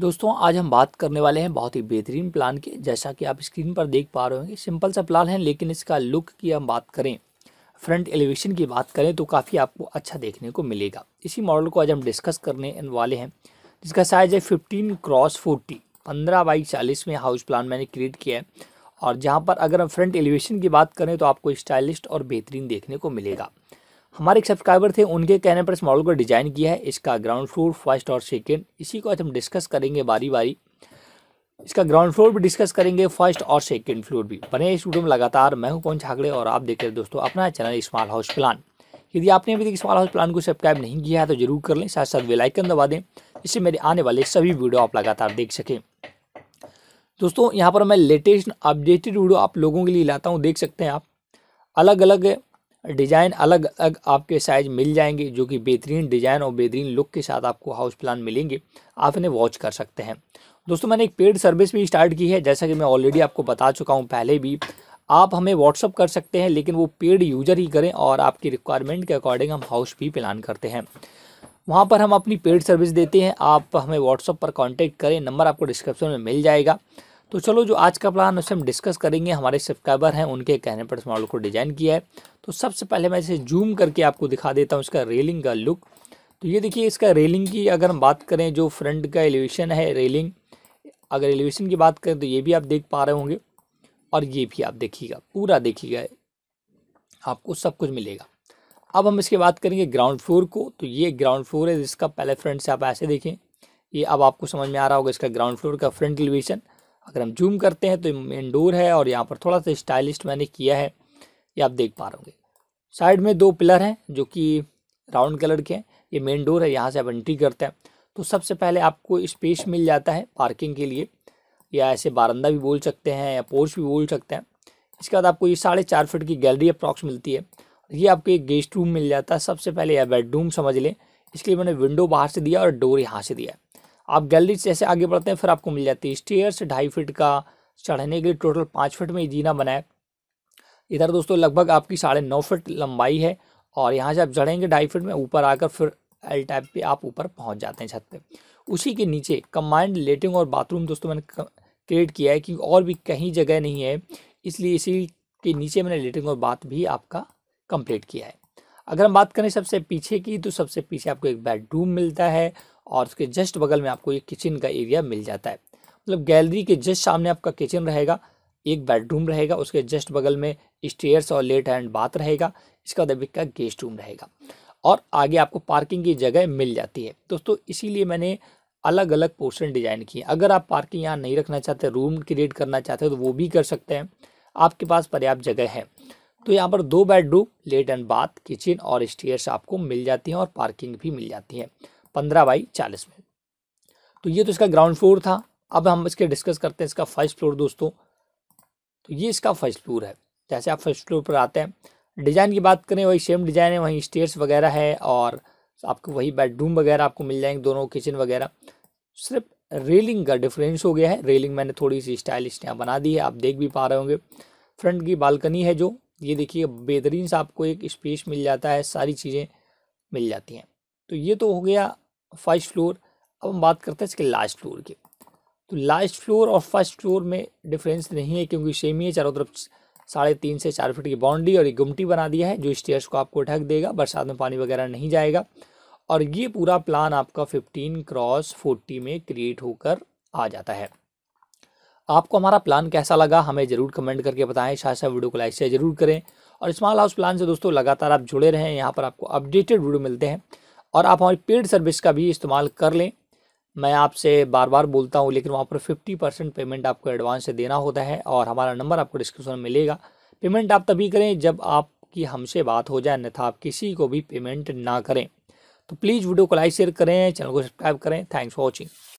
दोस्तों आज हम बात करने वाले हैं बहुत ही बेहतरीन प्लान के जैसा कि आप स्क्रीन पर देख पा रहे होंगे सिंपल सा प्लान है लेकिन इसका लुक की हम बात करें फ्रंट एलिवेशन की बात करें तो काफ़ी आपको अच्छा देखने को मिलेगा इसी मॉडल को आज हम डिस्कस करने वाले हैं जिसका साइज़ है फिफ्टीन क्रॉस फोर्टी पंद्रह बाई चालीस में हाउस प्लान मैंने क्रिएट किया है और जहाँ पर अगर हम फ्रंट एलिवेशन की बात करें तो आपको स्टाइलिश और बेहतरीन देखने को मिलेगा हमारे एक सब्सक्राइबर थे उनके कहने पर इस मॉडल को डिज़ाइन किया है इसका ग्राउंड फ्लोर फर्स्ट और सेकेंड इसी को आज हम डिस्कस करेंगे बारी बारी इसका ग्राउंड फ्लोर भी डिस्कस करेंगे फर्स्ट और सेकेंड फ्लोर भी बने इस वीडियो में लगातार मैं हूं कौन झागड़े और आप देख रहे दोस्तों अपना चैनल स्मॉल हाउस प्लान यदि आपने अभी तक स्मॉल हाउस प्लान को सब्सक्राइब नहीं किया है तो जरूर कर लें साथ साथ वेलाइकन दबा दें इससे मेरे आने वाले सभी वीडियो आप लगातार देख सकें दोस्तों यहाँ पर मैं लेटेस्ट अपडेटेड वीडियो आप लोगों के लिए लाता हूँ देख सकते हैं आप अलग अलग डिज़ाइन अलग अलग आपके साइज मिल जाएंगे जो कि बेहतरीन डिज़ाइन और बेहतरीन लुक के साथ आपको हाउस प्लान मिलेंगे आप इन्हें वॉच कर सकते हैं दोस्तों मैंने एक पेड सर्विस भी स्टार्ट की है जैसा कि मैं ऑलरेडी आपको बता चुका हूँ पहले भी आप हमें व्हाट्सअप कर सकते हैं लेकिन वो पेड यूजर ही करें और आपकी रिक्वायरमेंट के अकॉर्डिंग हम हाउस भी प्लान करते हैं वहाँ पर हम अपनी पेड सर्विस देते हैं आप हमें व्हाट्सअप पर कॉन्टैक्ट करें नंबर आपको डिस्क्रिप्शन में मिल जाएगा तो चलो जो आज का प्लान उसे हम डिस्कस करेंगे हमारे सब्सक्राइबर हैं उनके कहने पर इस मॉडल को डिज़ाइन किया है तो सबसे पहले मैं इसे जूम करके आपको दिखा देता हूँ इसका रेलिंग का लुक तो ये देखिए इसका रेलिंग की अगर हम बात करें जो फ्रंट का एलिवेशन है रेलिंग अगर एलिवेशन की बात करें तो ये भी आप देख पा रहे होंगे और ये भी आप देखिएगा पूरा देखिएगा आपको सब कुछ मिलेगा अब हम इसके बात करेंगे ग्राउंड फ्लोर को तो ये ग्राउंड फ्लोर है जिसका पहले फ्रंट से आप ऐसे देखें ये अब आपको समझ में आ रहा होगा इसका ग्राउंड फ्लोर का फ्रंट एलिवेशन अगर हम जूम करते हैं तो मेन डोर है और यहाँ पर थोड़ा सा स्टाइलिश मैंने किया है ये आप देख पा रहे साइड में दो पिलर हैं जो कि राउंड कलर के हैं ये मेन डोर है यहाँ से आप एंट्री करते हैं तो सबसे पहले आपको स्पेस मिल जाता है पार्किंग के लिए या ऐसे बारंदा भी बोल सकते हैं या पोर्च भी बोल सकते हैं इसके बाद आपको ये साढ़े चार फिट की गैलरी अप्रॉक्स मिलती है ये आपको एक गेस्ट रूम मिल जाता है सबसे पहले या बेडरूम समझ लें इसके लिए मैंने विंडो बाहर से दिया और डोर यहाँ से दिया है आप गैलरी जैसे आगे बढ़ते हैं फिर आपको मिल जाती है स्टेयर्स ढाई फिट का चढ़ने के लिए टोटल पाँच फिट में जीना बनाए इधर दोस्तों लगभग आपकी साढ़े नौ फिट लंबाई है और यहाँ से आप चढ़ेंगे ढाई फिट में ऊपर आकर फिर एल टाइप पे आप ऊपर पहुँच जाते हैं छत पे उसी के नीचे कम्बाइंड लेटरिन और बाथरूम दोस्तों मैंने क्रिएट किया है क्योंकि और भी कहीं जगह नहीं है इसलिए इसी के नीचे मैंने लेटरिन और बाथ भी आपका कंप्लीट किया है अगर हम बात करें सबसे पीछे की तो सबसे पीछे आपको एक बेडरूम मिलता है और उसके जस्ट बगल में आपको ये किचन का एरिया मिल जाता है मतलब गैलरी के जस्ट सामने आपका किचन रहेगा एक बेडरूम रहेगा उसके जस्ट बगल में स्टेयर्स और लेट हैंड बाथ रहेगा इसका बाद का गेस्ट रूम रहेगा और आगे आपको पार्किंग की जगह मिल जाती है दोस्तों इसीलिए मैंने अलग अलग पोर्शन डिज़ाइन किए अगर आप पार्किंग यहाँ नहीं रखना चाहते रूम क्रिएट करना चाहते हो तो वो भी कर सकते हैं आपके पास पर्याप्त जगह है तो यहाँ पर दो बेडरूम लेट एंड बाथ किचन और स्टेयर्स आपको मिल जाती हैं और पार्किंग भी मिल जाती है पंद्रह बाई चालीस में तो ये तो इसका ग्राउंड फ्लोर था अब हम इसके डिस्कस करते हैं इसका फर्स्ट फ्लोर दोस्तों तो ये इसका फर्स्ट फ्लोर है जैसे आप फर्स्ट फ्लोर पर आते हैं डिज़ाइन की बात करें वही सेम डिज़ाइन है वहीं स्टेयर्स वगैरह है और आपको वही बेडरूम वगैरह आपको मिल जाएंगे दोनों किचन वगैरह सिर्फ रेलिंग का डिफरेंस हो गया है रेलिंग मैंने थोड़ी सी स्टाइलिश यहाँ बना दी है आप देख भी पा रहे होंगे फ्रंट की बालकनी है जो ये देखिए बेहतरीन से आपको एक स्पेस मिल जाता है सारी चीज़ें मिल जाती हैं तो ये तो हो गया फर्स्ट फ्लोर अब हम बात करते हैं इसके लास्ट फ्लोर की तो लास्ट फ्लोर और फर्स्ट फ्लोर में डिफरेंस नहीं है क्योंकि सेम ही है चारों तरफ साढ़े तीन से चार फीट की बाउंड्री और एक गुमटी बना दिया है जो स्टेयर्स को आपको ढक देगा बरसात में पानी वगैरह नहीं जाएगा और ये पूरा प्लान आपका फिफ्टीन क्रॉस फोर्टी में क्रिएट होकर आ जाता है आपको हमारा प्लान कैसा लगा हमें ज़रूर कमेंट करके बताएं शायद वीडियो को लाइक शेयर जरूर करें और स्मॉल हाउस प्लान से दोस्तों लगातार आप जुड़े रहें यहाँ पर आपको अपडेटेड वीडियो मिलते हैं और आप हमारी पेड सर्विस का भी इस्तेमाल कर लें मैं आपसे बार बार बोलता हूँ लेकिन वहाँ पर फिफ्टी परसेंट पेमेंट आपको एडवांस से देना होता है और हमारा नंबर आपको डिस्क्रिप्शन में मिलेगा पेमेंट आप तभी करें जब आपकी हमसे बात हो जाए अन्यथा आप किसी को भी पेमेंट ना करें तो प्लीज़ वीडियो को लाइक शेयर करें चैनल को सब्सक्राइब करें थैंक्स फॉर वॉचिंग